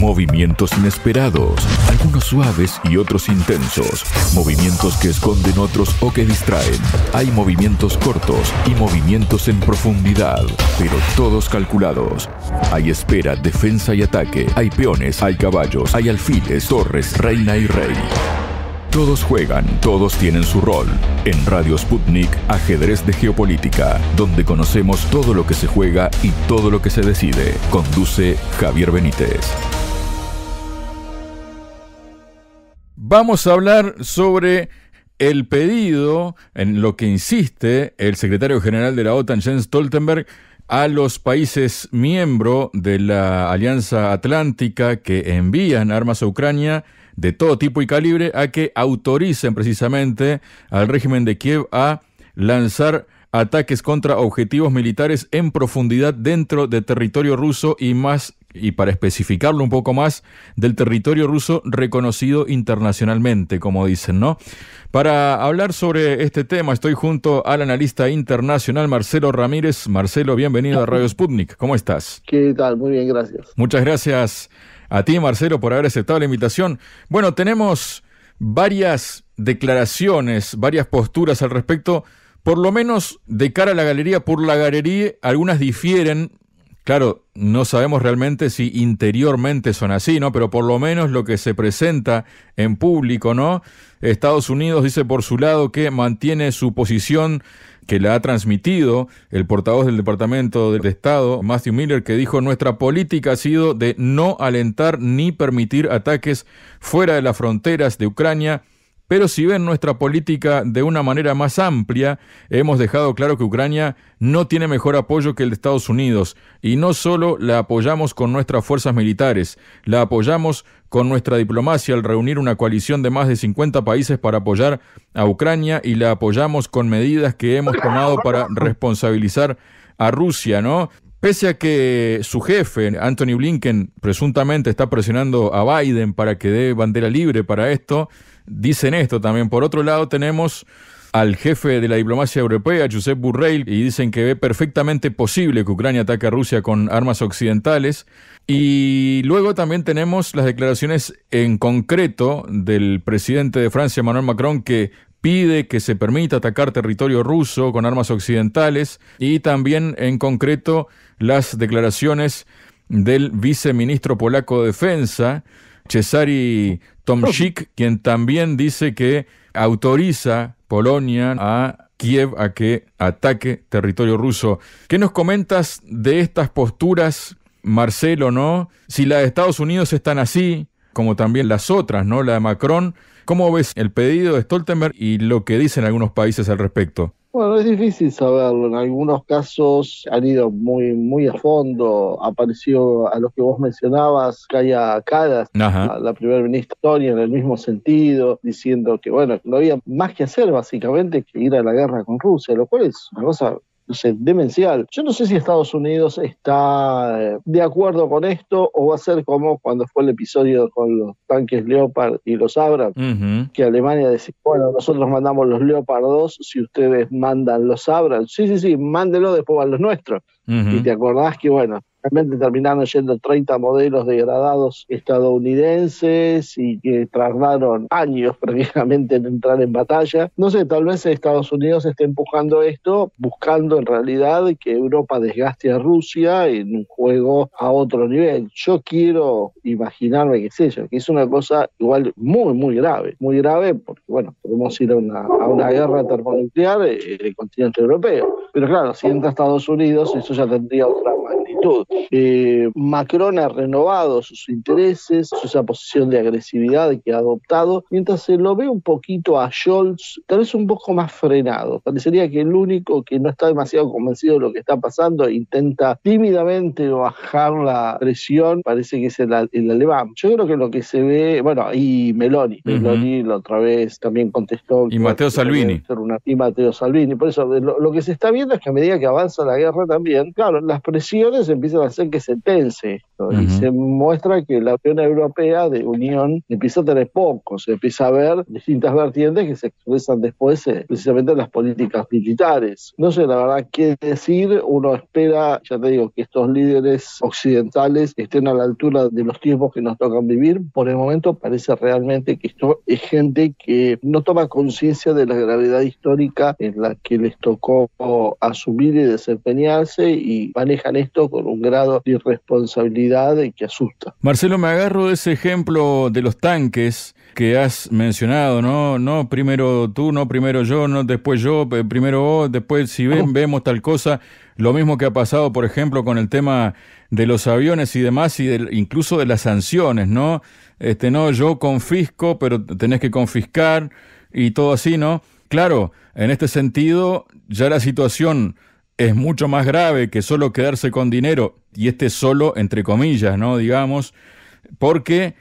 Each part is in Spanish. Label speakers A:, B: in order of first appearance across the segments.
A: Movimientos inesperados, algunos suaves y otros intensos. Movimientos que esconden otros o que distraen. Hay movimientos cortos y movimientos en profundidad, pero todos calculados. Hay espera, defensa y ataque. Hay peones, hay caballos, hay alfiles, torres, reina y rey. Todos juegan, todos tienen su rol. En Radio Sputnik, ajedrez de geopolítica, donde conocemos todo lo que se juega y todo lo que se decide. Conduce Javier Benítez. Vamos a hablar sobre el pedido en lo que insiste el secretario general de la OTAN, Jens Stoltenberg, a los países miembros de la Alianza Atlántica que envían armas a Ucrania de todo tipo y calibre a que autoricen precisamente al régimen de Kiev a lanzar ataques contra objetivos militares en profundidad dentro de territorio ruso y más y para especificarlo un poco más, del territorio ruso reconocido internacionalmente, como dicen, ¿no? Para hablar sobre este tema estoy junto al analista internacional Marcelo Ramírez. Marcelo, bienvenido a Radio Sputnik. ¿Cómo estás?
B: ¿Qué tal? Muy bien, gracias.
A: Muchas gracias a ti, Marcelo, por haber aceptado la invitación. Bueno, tenemos varias declaraciones, varias posturas al respecto por lo menos de cara a la galería, por la galería, algunas difieren. Claro, no sabemos realmente si interiormente son así, ¿no? Pero por lo menos lo que se presenta en público, ¿no? Estados Unidos dice por su lado que mantiene su posición que la ha transmitido el portavoz del Departamento de Estado, Matthew Miller, que dijo, nuestra política ha sido de no alentar ni permitir ataques fuera de las fronteras de Ucrania pero si ven nuestra política de una manera más amplia, hemos dejado claro que Ucrania no tiene mejor apoyo que el de Estados Unidos, y no solo la apoyamos con nuestras fuerzas militares, la apoyamos con nuestra diplomacia al reunir una coalición de más de 50 países para apoyar a Ucrania y la apoyamos con medidas que hemos tomado para responsabilizar a Rusia, ¿no? Pese a que su jefe, Anthony Blinken, presuntamente está presionando a Biden para que dé bandera libre para esto, dicen esto también. Por otro lado, tenemos al jefe de la diplomacia europea, Josep Burrell, y dicen que ve perfectamente posible que Ucrania ataque a Rusia con armas occidentales. Y luego también tenemos las declaraciones en concreto del presidente de Francia, Emmanuel Macron, que pide que se permita atacar territorio ruso con armas occidentales y también en concreto las declaraciones del viceministro polaco de Defensa, Cesari Tomczyk, quien también dice que autoriza Polonia a Kiev a que ataque territorio ruso. ¿Qué nos comentas de estas posturas, Marcelo, no? Si las de Estados Unidos están así, como también las otras, ¿no? La de Macron, ¿cómo ves el pedido de Stoltenberg y lo que dicen algunos países al respecto?
B: Bueno, es difícil saberlo. En algunos casos han ido muy, muy a fondo. Apareció a lo que vos mencionabas, Kaya Kadas, la, la primera ministra en el mismo sentido, diciendo que, bueno, no había más que hacer, básicamente, que ir a la guerra con Rusia, lo cual es una cosa no demencial. Yo no sé si Estados Unidos está eh, de acuerdo con esto o va a ser como cuando fue el episodio con los tanques Leopard y los Abrams, que Alemania decía, bueno, nosotros mandamos los Leopard 2, si ustedes mandan los Abrams, sí, sí, sí, mándenlo, después van los nuestros. Y te acordás que, bueno, Realmente terminaron yendo 30 modelos degradados estadounidenses y que tardaron años prácticamente en entrar en batalla. No sé, tal vez Estados Unidos esté empujando esto, buscando en realidad que Europa desgaste a Rusia en un juego a otro nivel. Yo quiero imaginarme que es eso, que es una cosa igual muy, muy grave, muy grave porque, bueno, podemos ir a una, a una guerra termonuclear en eh, el continente europeo. Pero claro, si entra Estados Unidos, eso ya tendría otra magnitud. Eh, Macron ha renovado sus intereses, esa posición de agresividad que ha adoptado, mientras se lo ve un poquito a Scholz, tal vez un poco más frenado. Parecería que el único que no está demasiado convencido de lo que está pasando intenta tímidamente bajar la presión, parece que es el, el alemán. Yo creo que lo que se ve, bueno, y Meloni, Meloni la otra vez también contestó. Y Mateo Salvini. y Matteo Salvini. Por eso, lo que se está viendo es que a medida que avanza la guerra también, claro, las presiones empiezan hacer que se tense esto. Y se muestra que la Unión Europea de Unión empieza a tener poco, se empieza a ver distintas vertientes que se expresan después eh, precisamente en las políticas militares. No sé, la verdad, qué decir. Uno espera, ya te digo, que estos líderes occidentales estén a la altura de los tiempos que nos tocan vivir. Por el momento parece realmente que esto es gente que no toma conciencia de la gravedad histórica en la que les tocó oh, asumir y desempeñarse y manejan esto con un gran grado de irresponsabilidad y que asusta.
A: Marcelo, me agarro ese ejemplo de los tanques que has mencionado, ¿no? No, primero tú, no, primero yo, no, después yo, primero vos, después si vemos tal cosa. Lo mismo que ha pasado, por ejemplo, con el tema de los aviones y demás, y incluso de las sanciones, ¿no? Este, no, yo confisco, pero tenés que confiscar y todo así, ¿no? Claro, en este sentido, ya la situación es mucho más grave que solo quedarse con dinero, y este solo, entre comillas, ¿no? Digamos, porque,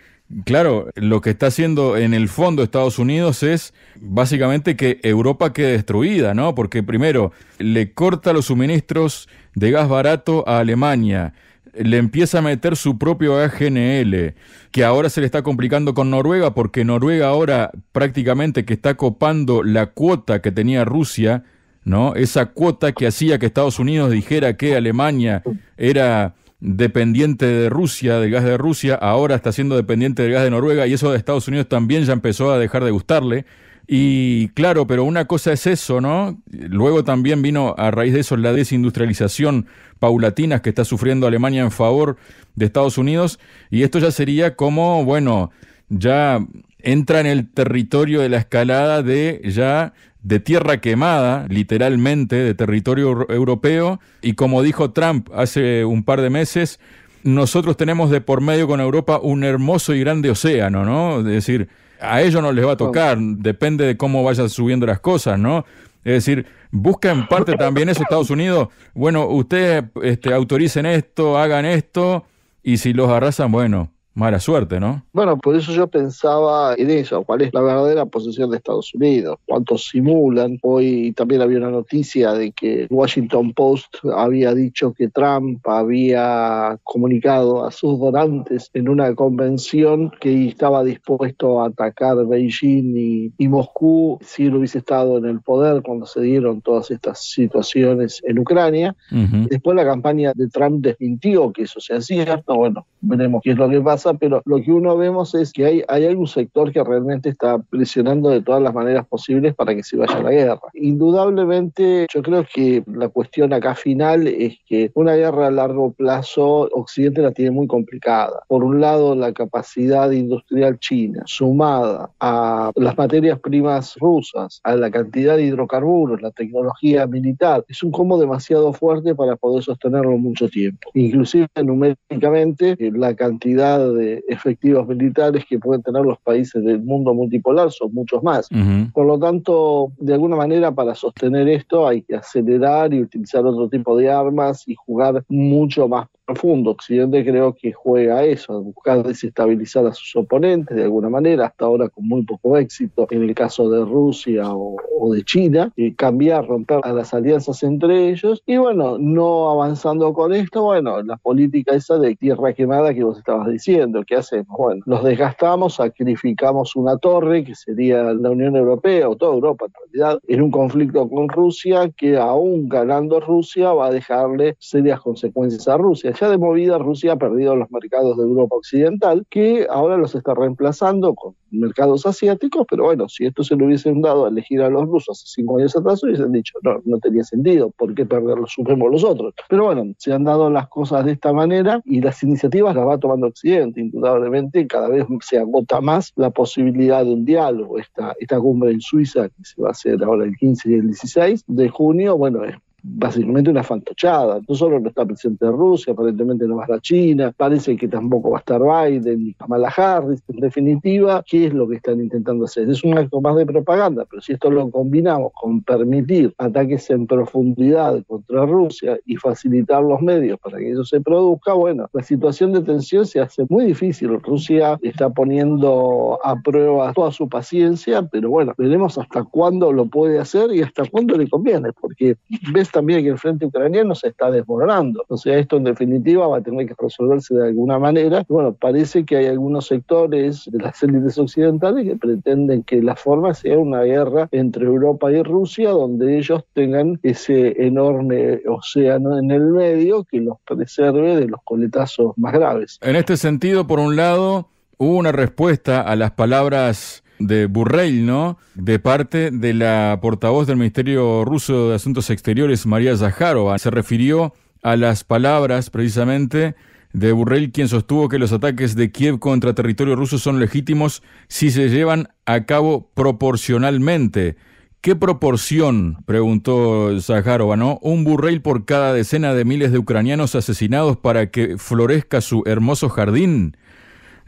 A: claro, lo que está haciendo en el fondo Estados Unidos es básicamente que Europa quede destruida, ¿no? Porque primero, le corta los suministros de gas barato a Alemania, le empieza a meter su propio AGNL, que ahora se le está complicando con Noruega, porque Noruega ahora prácticamente que está copando la cuota que tenía Rusia, ¿no? Esa cuota que hacía que Estados Unidos dijera que Alemania era dependiente de Rusia, del gas de Rusia, ahora está siendo dependiente del gas de Noruega y eso de Estados Unidos también ya empezó a dejar de gustarle. Y claro, pero una cosa es eso, ¿no? Luego también vino a raíz de eso la desindustrialización paulatina que está sufriendo Alemania en favor de Estados Unidos y esto ya sería como, bueno, ya entra en el territorio de la escalada de ya de tierra quemada, literalmente, de territorio europeo, y como dijo Trump hace un par de meses, nosotros tenemos de por medio con Europa un hermoso y grande océano, ¿no? Es decir, a ellos no les va a tocar, depende de cómo vayan subiendo las cosas, ¿no? Es decir, busca parte también eso Estados Unidos, bueno, ustedes este, autoricen esto, hagan esto, y si los arrasan, bueno, mala suerte, ¿no?
B: Bueno, por eso yo pensaba en eso, cuál es la verdadera posición de Estados Unidos, cuántos simulan. Hoy también había una noticia de que Washington Post había dicho que Trump había comunicado a sus donantes en una convención que estaba dispuesto a atacar Beijing y, Moscú si él hubiese estado en el poder cuando se dieron todas estas situaciones en Ucrania.
A: Después
B: la campaña de Trump desmintió que eso sea cierto. Bueno, veremos qué es lo que pasa pero lo que uno vemos es que hay, hay algún sector que realmente está presionando de todas las maneras posibles para que se vaya a la guerra. Indudablemente, yo creo que la cuestión acá final es que una guerra a largo plazo, Occidente la tiene muy complicada. Por un lado, la capacidad industrial china, sumada a las materias primas rusas, a la cantidad de hidrocarburos, la tecnología militar, es un combo demasiado fuerte para poder sostenerlo mucho tiempo. Inclusive numéricamente, eh, la cantidad de efectivos militares que pueden tener los países del mundo multipolar, son muchos más. Por lo tanto, de alguna manera, para sostener esto hay que acelerar y utilizar otro tipo de armas y jugar mucho más profundo. Occidente creo que juega eso, a buscar desestabilizar a sus oponentes de alguna manera, hasta ahora con muy poco éxito en el caso de Rusia o, de China, y cambiar, romper a las alianzas entre ellos. Y bueno, no avanzando con esto, bueno, la política esa de tierra quemada que vos estabas diciendo, ¿qué hacemos? Bueno, los desgastamos, sacrificamos una torre que sería la Unión Europea o toda Europa en realidad, en un conflicto con Rusia que aún ganando Rusia va a dejarle serias consecuencias a Rusia ya de movida Rusia ha perdido los mercados de Europa Occidental, que ahora los está reemplazando con mercados asiáticos, pero bueno, si esto se lo hubiesen dado a elegir a los rusos hace cinco años atrás, hubiesen dicho, no, no tenía sentido, ¿por qué perder los supremos los otros? Pero bueno, se han dado las cosas de esta manera y las iniciativas las va tomando Occidente, indudablemente, cada vez se agota más la posibilidad de un diálogo. Esta, esta cumbre en Suiza, que se va a hacer ahora el 15 y el 16 de junio, bueno, es básicamente una fantochada. No solo no está presente Rusia, aparentemente no va a estar China, parece que tampoco va a estar Biden ni Kamala Harris. En definitiva, ¿qué es lo que están intentando hacer? Es un acto más de propaganda, pero si esto lo combinamos con permitir ataques en profundidad contra Rusia y facilitar los medios para que eso se produzca, bueno, la situación de tensión se hace muy difícil. Rusia está poniendo a prueba toda su paciencia, pero bueno, veremos hasta cuándo lo puede hacer y hasta cuándo le conviene, porque ves también que el frente ucraniano se está desmoronando. O sea, esto en definitiva va a tener que resolverse de alguna manera. Bueno, parece que hay algunos sectores de las élites occidentales que pretenden que la forma sea una guerra entre Europa y Rusia, donde ellos tengan ese enorme océano en el medio que los preserve de los coletazos más graves.
A: En este sentido, por un lado, hubo una respuesta a las palabras de Burreil, ¿no? De parte de la portavoz del Ministerio Ruso de Asuntos Exteriores, María Zaharova. Se refirió a las palabras precisamente de Burrell, quien sostuvo que los ataques de Kiev contra territorio ruso son legítimos si se llevan a cabo proporcionalmente. ¿Qué proporción? preguntó Zaharova, ¿no? Un Burrell por cada decena de miles de ucranianos asesinados para que florezca su hermoso jardín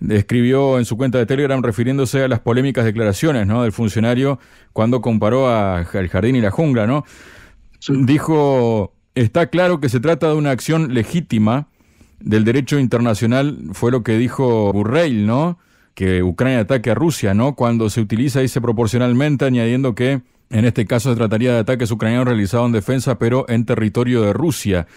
A: escribió en su cuenta de Telegram refiriéndose a las polémicas declaraciones ¿no? del funcionario cuando comparó al jardín y la jungla, ¿no? Dijo, está claro que se trata de una acción legítima del derecho internacional, fue lo que dijo Burrell, ¿no? Que Ucrania ataque a Rusia, ¿no? Cuando se utiliza, dice proporcionalmente, añadiendo que en este caso se trataría de ataques ucranianos realizados en defensa, pero en territorio de Rusia.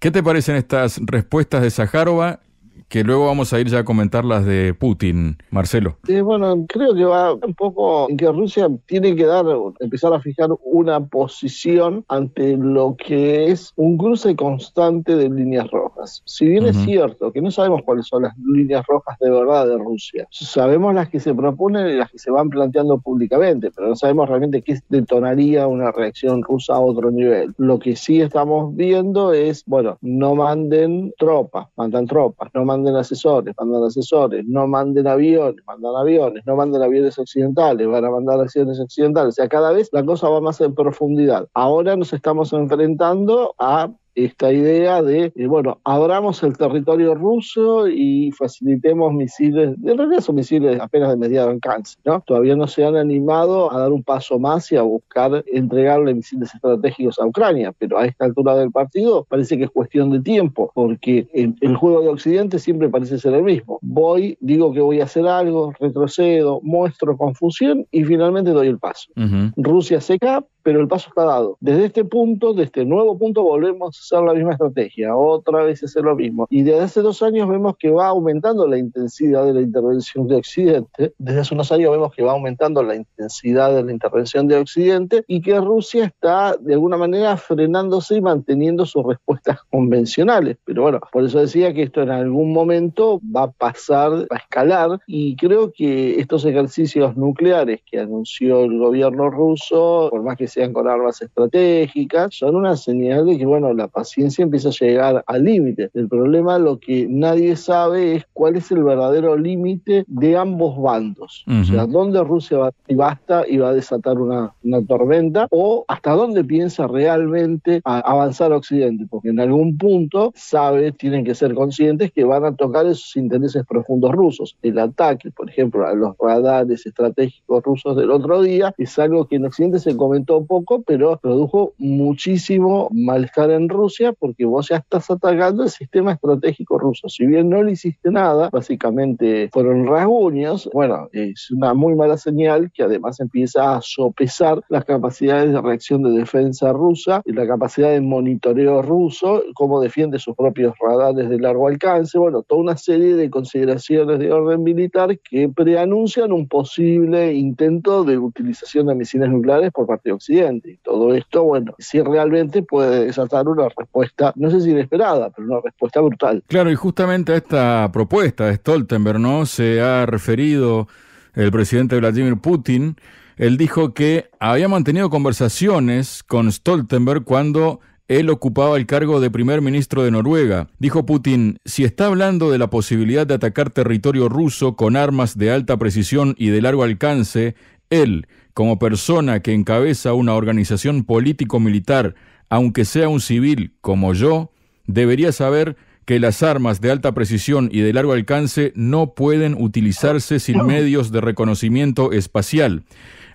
A: ¿Qué te parecen estas respuestas de Sajarova? que luego vamos a ir ya a comentar las de Putin, Marcelo.
B: bueno, creo que va un poco en que Rusia tiene que dar, empezar a fijar una posición ante lo que es un cruce constante de líneas rojas. Si bien es cierto que no sabemos cuáles son las líneas rojas de verdad de Rusia, sabemos las que se proponen y las que se van planteando públicamente, pero no sabemos realmente qué detonaría una reacción rusa a otro nivel. Lo que sí estamos viendo es, bueno, no manden tropas, mandan tropas, no manden asesores, mandan asesores, no manden aviones, mandan aviones, no manden aviones occidentales, van a mandar aviones occidentales. O sea, cada vez la cosa va más en profundidad. Ahora nos estamos enfrentando a esta idea de, eh, bueno, abramos el territorio ruso y facilitemos misiles, de regreso misiles apenas de mediano alcance, ¿no? Todavía no se han animado a dar un paso más y a buscar entregarle misiles estratégicos a Ucrania, pero a esta altura del partido parece que es cuestión de tiempo, porque el, juego de Occidente siempre parece ser el mismo. Voy, digo que voy a hacer algo, retrocedo, muestro confusión y finalmente doy el paso. Rusia se Rusia pero el paso está dado. Desde este punto, desde este nuevo punto, volvemos a hacer la misma estrategia, otra vez hacer lo mismo. Y desde hace dos años vemos que va aumentando la intensidad de la intervención de Occidente, desde hace unos años vemos que va aumentando la intensidad de la intervención de Occidente y que Rusia está de alguna manera frenándose y manteniendo su respuesta convencionales. Pero bueno, por eso decía que esto en algún momento va a pasar, va a escalar y creo que estos ejercicios nucleares que anunció el gobierno ruso, por más que sean con armas estratégicas, son una señal de que, bueno, la paciencia empieza a llegar al límite. El problema, lo que nadie sabe es cuál es el verdadero límite de ambos bandos. O sea, dónde Rusia va, y basta y va a desatar una, una tormenta o hasta dónde piensa realmente avanzar Occidente, porque en algún punto, sabe, tienen que ser conscientes que van a tocar esos intereses profundos rusos. El ataque, por ejemplo, a los radares estratégicos rusos del otro día es algo que en Occidente se comentó poco, pero produjo muchísimo malestar en Rusia porque vos ya estás atacando el sistema estratégico ruso. Si bien no le hiciste nada, básicamente fueron rasguños, bueno, es una muy mala señal que además empieza a sopesar las capacidades de reacción de defensa rusa y la capacidad de monitoreo ruso como cómo defiende sus propios radares de largo alcance, bueno, toda una serie de consideraciones de orden militar que preanuncian un posible intento de utilización de misiles nucleares por parte de Occidente. Y todo esto, bueno, si realmente puede desatar una respuesta, no sé si inesperada, pero una respuesta brutal.
A: Claro, y justamente a esta propuesta de Stoltenberg, ¿no? Se ha referido el presidente Vladimir Putin él dijo que había mantenido conversaciones con Stoltenberg cuando él ocupaba el cargo de primer ministro de Noruega. Dijo Putin, si está hablando de la posibilidad de atacar territorio ruso con armas de alta precisión y de largo alcance, él, como persona que encabeza una organización político-militar, aunque sea un civil como yo, debería saber que las armas de alta precisión y de largo alcance no pueden utilizarse sin medios de reconocimiento espacial.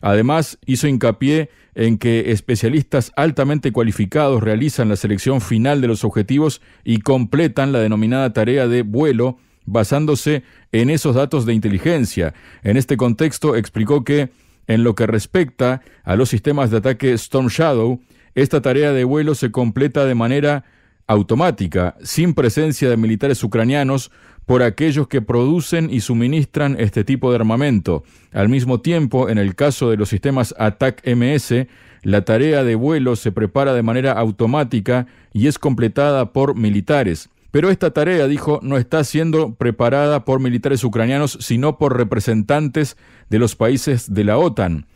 A: Además, hizo hincapié en que especialistas altamente cualificados realizan la selección final de los objetivos y completan la denominada tarea de vuelo basándose en esos datos de inteligencia. En este contexto explicó que en lo que respecta a los sistemas de ataque Storm Shadow, esta tarea de vuelo se completa de manera automática, sin presencia de militares ucranianos, por aquellos que producen y suministran este tipo de armamento. Al mismo tiempo, en el caso de los sistemas ATAC-MS, la tarea de vuelo se prepara de manera automática y es completada por militares. Pero esta tarea, dijo, no está siendo preparada por militares ucranianos, sino por representantes de los países de la OTAN.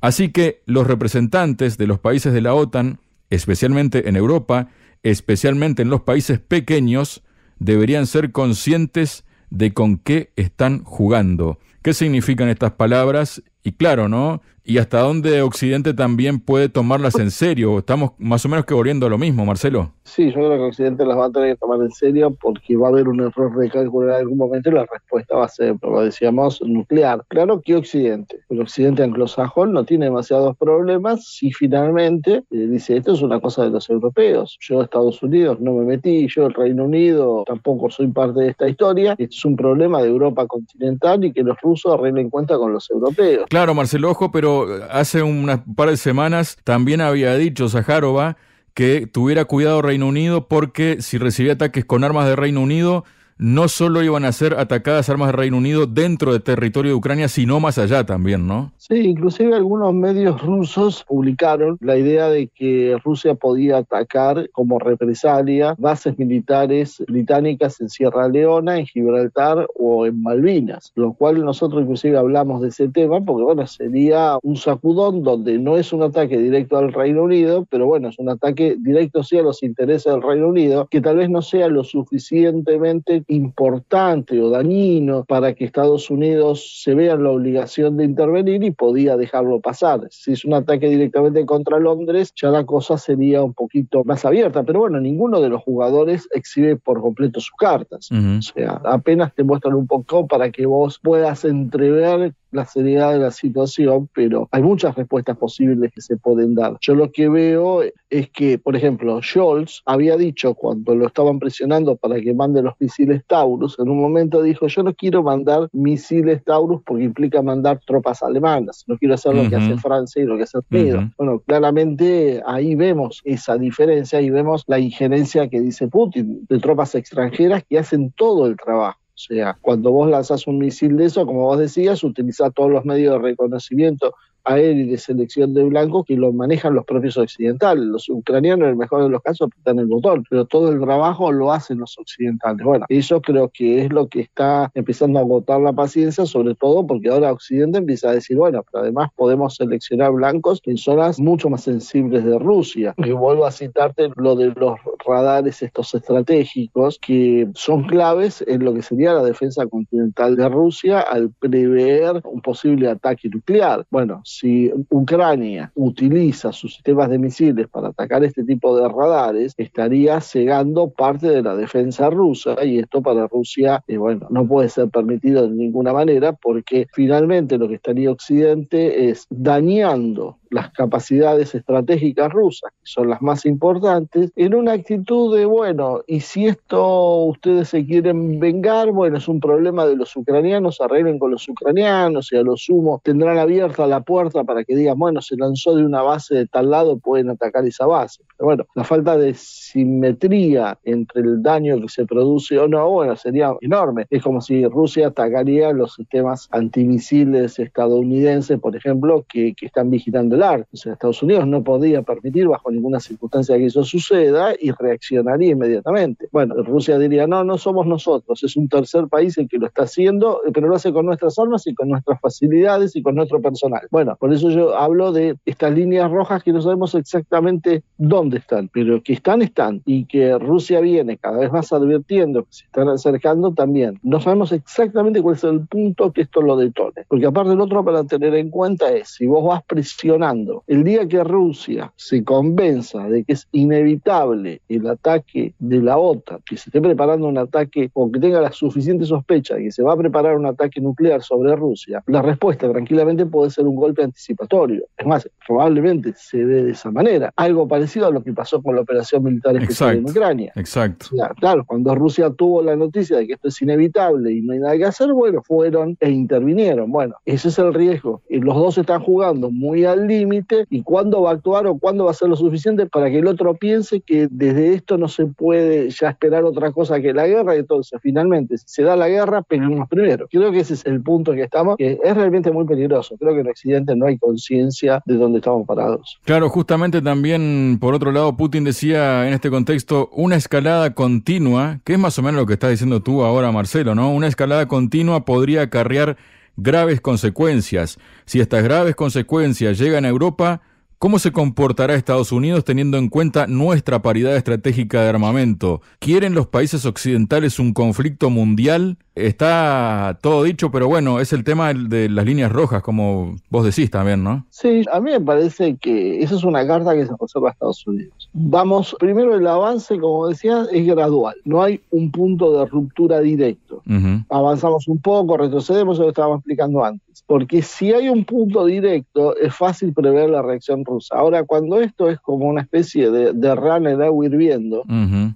A: Así que los representantes de los países de la OTAN, especialmente en Europa, especialmente en los países pequeños, deberían ser conscientes de con qué están jugando. ¿Qué significan estas palabras y claro, ¿no? Y hasta dónde Occidente también puede tomarlas en serio. Estamos más o menos que volviendo a lo mismo, Marcelo.
B: Sí, yo creo que Occidente las va a tener que tomar en serio porque va a haber un error de cálculo en algún momento y la respuesta va a ser, como decíamos, nuclear. Claro que Occidente, el Occidente anglosajón no tiene demasiados problemas si finalmente eh, dice esto es una cosa de los europeos. Yo, Estados Unidos, no me metí, yo, el Reino Unido, tampoco soy parte de esta historia. es un problema de Europa continental y que los rusos arreglen cuenta con los europeos.
A: Claro, Marcelo Ojo, pero eh, hace unas par de semanas también había dicho Zaharova que tuviera cuidado Reino Unido porque si recibía ataques con armas de Reino Unido no solo iban a ser atacadas armas del Reino Unido dentro del territorio de Ucrania, sino más allá también, ¿no?
B: Sí, inclusive algunos medios rusos publicaron la idea de que Rusia podía atacar como represalia bases militares británicas en Sierra Leona, en Gibraltar o en Malvinas, lo cual nosotros inclusive hablamos de ese tema porque, bueno, sería un sacudón donde no es un ataque directo al Reino Unido, pero bueno, es un ataque directo sí a los intereses del Reino Unido, que tal vez no sea lo suficientemente importante o dañino para que Estados Unidos se vea la obligación de intervenir y podía dejarlo pasar. Si es un ataque directamente contra Londres, ya la cosa sería un poquito más abierta. Pero bueno, ninguno de los jugadores exhibe por completo sus cartas. O sea, apenas te muestran un poco para que vos puedas entrever la seriedad de la situación, pero hay muchas respuestas posibles que se pueden dar. Yo lo que veo es que, por ejemplo, Scholz había dicho cuando lo estaban presionando para que mande los misiles Taurus, en un momento dijo, yo no quiero mandar misiles Taurus porque implica mandar tropas alemanas, no quiero hacer lo que hace Francia y lo que hace Estados Bueno, claramente ahí vemos esa diferencia y vemos la injerencia que dice Putin de tropas extranjeras que hacen todo el trabajo. O sea, cuando vos lanzás un misil de eso, como vos decías, utilizás todos los medios de reconocimiento él y de selección de blancos que lo manejan los propios occidentales. Los ucranianos, en el mejor de los casos, apretan el botón, pero todo el trabajo lo hacen los occidentales. Bueno, eso creo que es lo que está empezando a agotar la paciencia, sobre todo porque ahora Occidente empieza a decir, bueno, pero además podemos seleccionar blancos en zonas mucho más sensibles de Rusia. Y vuelvo a citarte lo de los radares estos estratégicos que son claves en lo que sería la defensa continental de Rusia al prever un posible ataque nuclear. Bueno, si Ucrania utiliza sus sistemas de misiles para atacar este tipo de radares, estaría cegando parte de la defensa rusa y esto para Rusia, eh, bueno, no puede ser permitido de ninguna manera porque finalmente lo que estaría Occidente es dañando las capacidades estratégicas rusas, que son las más importantes, en una actitud de, bueno, y si esto ustedes se quieren vengar, bueno, es un problema de los ucranianos, arreglen con los ucranianos y a lo sumo tendrán abierta la puerta para que digan, bueno, se lanzó de una base de tal lado, pueden atacar esa base. Pero bueno, la falta de simetría entre el daño que se produce o no, bueno, sería enorme. Es como si Rusia atacaría los sistemas antimisiles estadounidenses, por ejemplo, que, que están vigilando el Estados Unidos no podía permitir bajo ninguna circunstancia que eso suceda y reaccionaría inmediatamente. Bueno, Rusia diría, no, no somos nosotros, es un tercer país el que lo está haciendo, pero lo hace con nuestras armas y con nuestras facilidades y con nuestro personal. Bueno, por eso yo hablo de estas líneas rojas que no sabemos exactamente dónde están, pero que están, están, y que Rusia viene cada vez más advirtiendo que se están acercando también. No sabemos exactamente cuál es el punto que esto lo detone, porque aparte el otro para tener en cuenta es, si vos vas presionando, el día que Rusia se convenza de que es inevitable el ataque de la OTAN, que se esté preparando un ataque o que tenga la suficiente sospecha de que se va a preparar un ataque nuclear sobre Rusia, la respuesta tranquilamente puede ser un golpe anticipatorio. Es más, probablemente se dé de esa manera. Algo parecido a lo que pasó con la operación militar especial en Ucrania. Exacto. claro, cuando Rusia tuvo la noticia de que esto es inevitable y no hay nada que hacer, bueno, fueron e intervinieron. Bueno, ese es el riesgo. Eh, los dos están jugando muy al día y cuándo va a actuar o cuándo va a ser lo suficiente para que el otro piense que desde esto no se puede ya esperar otra cosa que la guerra. Entonces, finalmente, si se da la guerra, peleamos primero. Creo que ese es el punto en que estamos, que es realmente muy peligroso. Creo que en Occidente no hay conciencia de dónde estamos
A: parados. Claro, justamente también, por otro lado, Putin decía en este contexto una escalada continua, que es más o menos lo que estás diciendo tú ahora, Marcelo, ¿no? Una escalada continua podría acarrear graves consecuencias. Si estas graves consecuencias llegan a Europa, ¿Cómo se comportará Estados Unidos teniendo en cuenta nuestra paridad estratégica de armamento? ¿Quieren los países occidentales un conflicto mundial? Está todo dicho, pero bueno, es el tema de las líneas rojas, como vos decís también, ¿no?
B: Sí, a mí me parece que esa es una carta que se reserva a Estados Unidos. Vamos, primero el avance, como decías, es gradual. No hay un punto de ruptura directo. Avanzamos un poco, retrocedemos, eso lo estábamos explicando antes. Porque si hay un punto directo, es fácil prever la reacción rusa. Ahora, cuando esto es como una especie de, rana en agua hirviendo,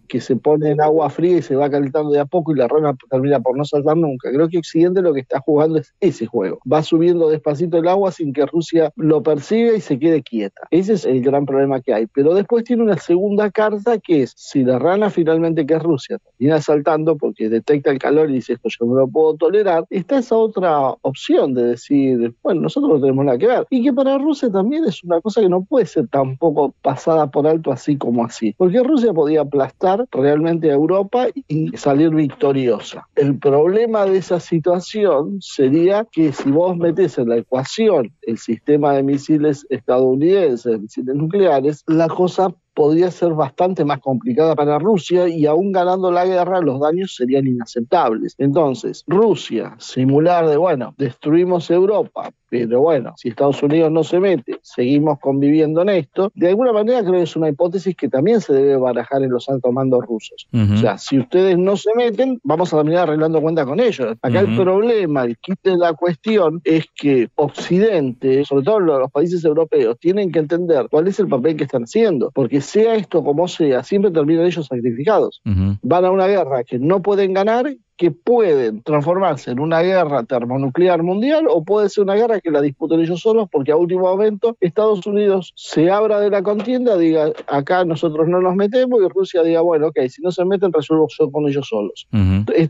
B: que se pone en agua fría y se va calentando de a poco y la rana termina por no saltar nunca. Creo que Occidente lo que está jugando es ese juego. Va subiendo despacito el agua sin que Rusia lo persiga y se quede quieta. Ese es el gran problema que hay. Pero después tiene una segunda carta que es, si la rana finalmente que es Rusia termina saltando porque detecta el calor y dice esto yo no lo puedo tolerar, está esa otra opción de decir, bueno, nosotros no tenemos nada que ver. Y que para Rusia también es una cosa que no puede ser tampoco pasada por alto así como así. Porque Rusia podía aplastar realmente a Europa y salir victoriosa. El problema el problema de esa situación sería que si vos metés en la ecuación el sistema de misiles estadounidenses, misiles nucleares, la cosa podría ser bastante más complicada para Rusia y aún ganando la guerra los daños serían inaceptables. Entonces, Rusia, simular de, bueno, destruimos Europa, pero bueno, si Estados Unidos no se mete, seguimos conviviendo en esto, de alguna manera creo que es una hipótesis que también se debe barajar en los altos mandos rusos. O sea, si ustedes no se meten, vamos a terminar arreglando cuentas con ellos. Acá el problema, el kit de la cuestión, es que Occidente, sobre todo los países europeos, tienen que entender cuál es el papel que están haciendo, porque sea esto como sea, siempre terminan ellos sacrificados. Van a una guerra que no pueden ganar que pueden transformarse en una guerra termonuclear mundial o puede ser una guerra que la disputen ellos solos porque a último momento Estados Unidos se abra de la contienda, diga acá nosotros no nos metemos y Rusia diga, bueno, ok, si no se meten resuelvo yo con ellos solos.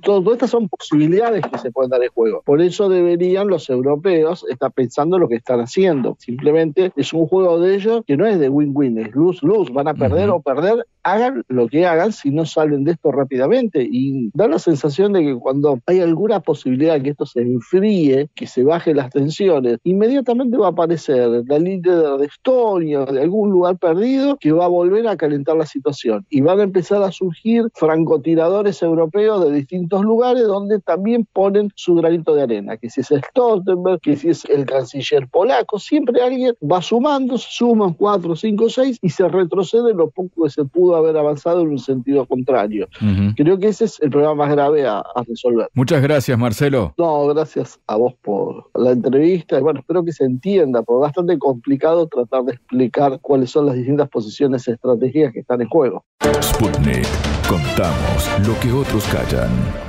B: todas estas son posibilidades que se pueden dar en juego. Por eso deberían los europeos estar pensando lo que están haciendo. Simplemente es un juego de ellos que no es de win-win, es luz-luz, van a perder o perder, hagan lo que hagan si no salen de esto rápidamente y da la sensación de que cuando hay alguna posibilidad de que esto se enfríe, que se baje las tensiones, inmediatamente va a aparecer la líder de Estonia, de algún lugar perdido, que va a volver a calentar la situación. Y van a empezar a surgir francotiradores europeos de distintos lugares donde también ponen su granito de arena, que si es Stoltenberg, que si es el canciller polaco, siempre alguien va sumando, suman 4, cinco, seis y se retrocede lo poco que se pudo haber avanzado en un sentido contrario. Creo que ese es el problema más grave a resolver.
A: Muchas gracias, Marcelo.
B: No, gracias a vos por la entrevista y bueno, espero que se entienda, porque es bastante complicado tratar de explicar cuáles son las distintas posiciones y estrategias que están en juego. Sputnik,
A: contamos lo que otros callan.